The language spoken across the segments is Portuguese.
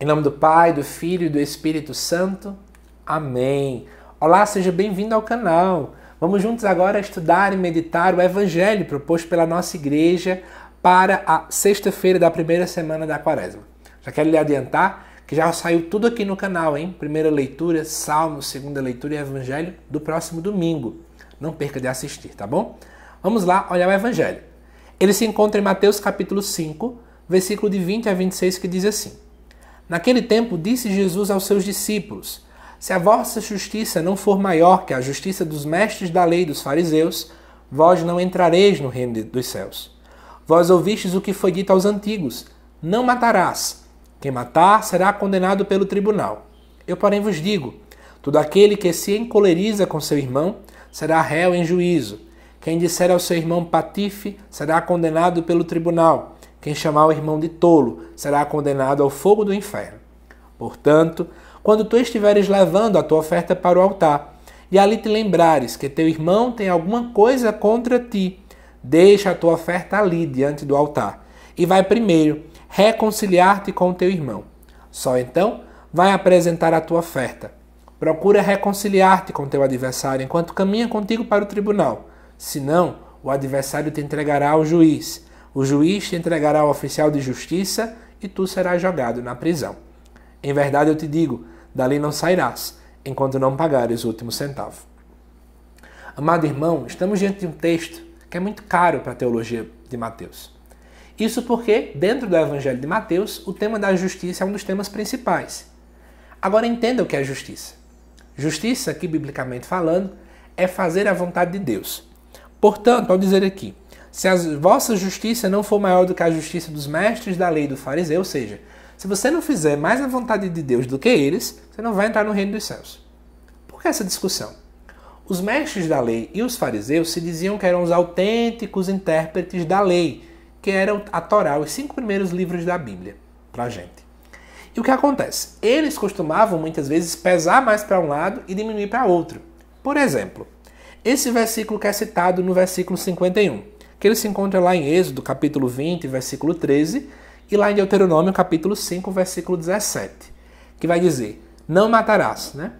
Em nome do Pai, do Filho e do Espírito Santo. Amém. Olá, seja bem-vindo ao canal. Vamos juntos agora estudar e meditar o Evangelho proposto pela nossa igreja para a sexta-feira da primeira semana da Quaresma. Já quero lhe adiantar que já saiu tudo aqui no canal, hein? Primeira leitura, Salmo, segunda leitura e Evangelho do próximo domingo. Não perca de assistir, tá bom? Vamos lá olhar o Evangelho. Ele se encontra em Mateus capítulo 5, versículo de 20 a 26, que diz assim: Naquele tempo disse Jesus aos seus discípulos: Se a vossa justiça não for maior que a justiça dos mestres da lei dos fariseus, vós não entrareis no reino dos céus. Vós ouvistes o que foi dito aos antigos: Não matarás. Quem matar será condenado pelo tribunal. Eu, porém, vos digo: todo aquele que se encoleriza com seu irmão será réu em juízo. Quem disser ao seu irmão patife será condenado pelo tribunal. Quem chamar o irmão de tolo será condenado ao fogo do inferno. Portanto, quando tu estiveres levando a tua oferta para o altar, e ali te lembrares que teu irmão tem alguma coisa contra ti, deixa a tua oferta ali diante do altar, e vai primeiro reconciliar-te com teu irmão. Só então vai apresentar a tua oferta. Procura reconciliar-te com teu adversário enquanto caminha contigo para o tribunal. Senão, o adversário te entregará ao juiz o juiz te entregará ao oficial de justiça e tu serás jogado na prisão. Em verdade eu te digo: dali não sairás, enquanto não pagares o último centavo. Amado irmão, estamos diante de um texto que é muito caro para a teologia de Mateus. Isso porque, dentro do Evangelho de Mateus, o tema da justiça é um dos temas principais. Agora entenda o que é justiça. Justiça, aqui biblicamente falando, é fazer a vontade de Deus. Portanto, ao dizer aqui, se a vossa justiça não for maior do que a justiça dos mestres da lei do fariseu, ou seja, se você não fizer mais a vontade de Deus do que eles, você não vai entrar no reino dos céus. Por que essa discussão? Os mestres da lei e os fariseus se diziam que eram os autênticos intérpretes da lei, que eram a Torá, os cinco primeiros livros da Bíblia, para a gente. E o que acontece? Eles costumavam muitas vezes pesar mais para um lado e diminuir para outro. Por exemplo, esse versículo que é citado no versículo 51 que ele se encontra lá em Êxodo, capítulo 20, versículo 13, e lá em Deuteronômio, capítulo 5, versículo 17, que vai dizer: Não matarás, né?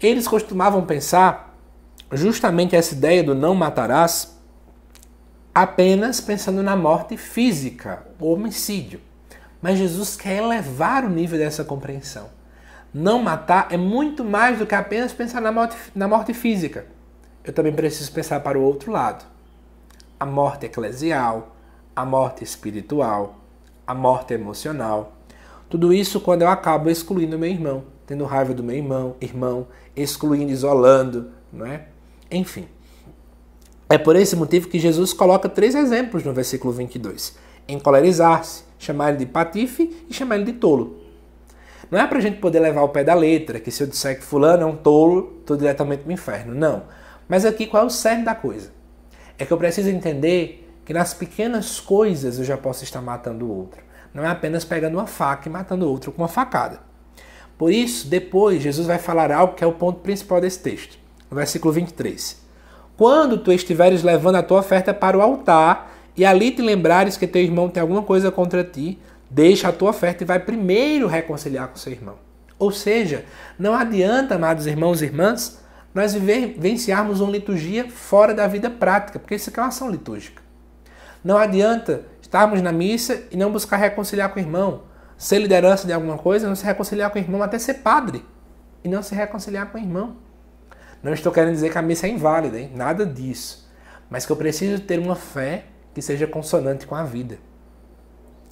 Eles costumavam pensar justamente essa ideia do não matarás apenas pensando na morte física, o homicídio. Mas Jesus quer elevar o nível dessa compreensão. Não matar é muito mais do que apenas pensar na morte, na morte física. Eu também preciso pensar para o outro lado a morte eclesial, a morte espiritual, a morte emocional. Tudo isso quando eu acabo excluindo meu irmão, tendo raiva do meu irmão, irmão, excluindo, isolando, não é? Enfim. É por esse motivo que Jesus coloca três exemplos no versículo 22. Encolerizar-se, chamar ele de patife e chamar ele de tolo. Não é para a gente poder levar o pé da letra, que se eu disser que fulano é um tolo, estou diretamente no inferno. Não. Mas aqui qual é o cerne da coisa? é que eu preciso entender que nas pequenas coisas eu já posso estar matando o outro. Não é apenas pegando uma faca e matando o outro com uma facada. Por isso, depois, Jesus vai falar algo que é o ponto principal desse texto, no versículo 23. Quando tu estiveres levando a tua oferta para o altar e ali te lembrares que teu irmão tem alguma coisa contra ti, deixa a tua oferta e vai primeiro reconciliar com seu irmão. Ou seja, não adianta, amados irmãos e irmãs, nós vivenciarmos uma liturgia fora da vida prática, porque isso é uma ação litúrgica. Não adianta estarmos na missa e não buscar reconciliar com o irmão, ser liderança de alguma coisa, é não se reconciliar com o irmão, até ser padre e não se reconciliar com o irmão. Não estou querendo dizer que a missa é inválida, hein? nada disso. Mas que eu preciso ter uma fé que seja consonante com a vida.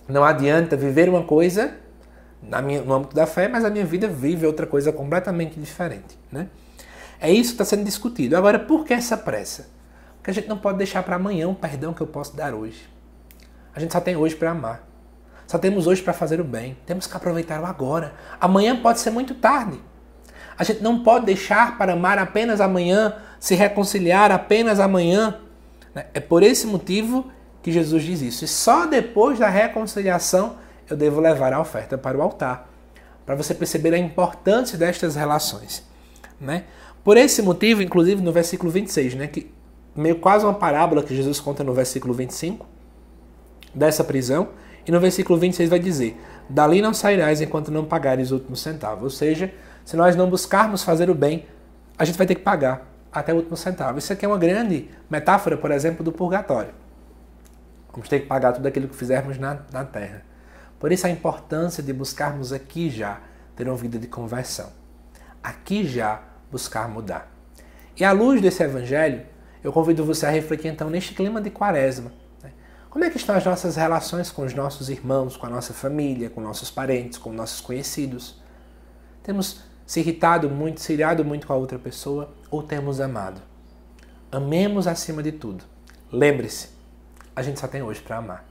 Não adianta viver uma coisa no âmbito da fé, mas a minha vida vive outra coisa completamente diferente. Né? É isso que está sendo discutido. Agora, por que essa pressa? Porque a gente não pode deixar para amanhã um perdão que eu posso dar hoje. A gente só tem hoje para amar. Só temos hoje para fazer o bem. Temos que aproveitar o agora. Amanhã pode ser muito tarde. A gente não pode deixar para amar apenas amanhã, se reconciliar apenas amanhã. Né? É por esse motivo que Jesus diz isso. E só depois da reconciliação eu devo levar a oferta para o altar. Para você perceber a importância destas relações. Né? Por esse motivo, inclusive no versículo 26, né, que meio quase uma parábola que Jesus conta no versículo 25 dessa prisão, e no versículo 26 vai dizer: Dali não sairás enquanto não pagares o último centavo. Ou seja, se nós não buscarmos fazer o bem, a gente vai ter que pagar até o último centavo. Isso aqui é uma grande metáfora, por exemplo, do purgatório. Vamos ter que pagar tudo aquilo que fizermos na, na terra. Por isso a importância de buscarmos aqui já ter uma vida de conversão. Aqui já buscar mudar. E à luz desse evangelho, eu convido você a refletir então neste clima de quaresma. Né? Como é que estão as nossas relações com os nossos irmãos, com a nossa família, com nossos parentes, com nossos conhecidos? Temos se irritado muito, se irado muito com a outra pessoa ou temos amado? Amemos acima de tudo. Lembre-se, a gente só tem hoje para amar.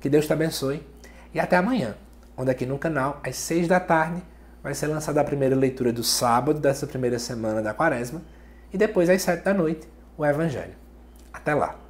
Que Deus te abençoe e até amanhã, onde aqui no canal, às seis da tarde, vai ser lançada a primeira leitura do sábado dessa primeira semana da quaresma e depois às sete da noite o Evangelho. Até lá!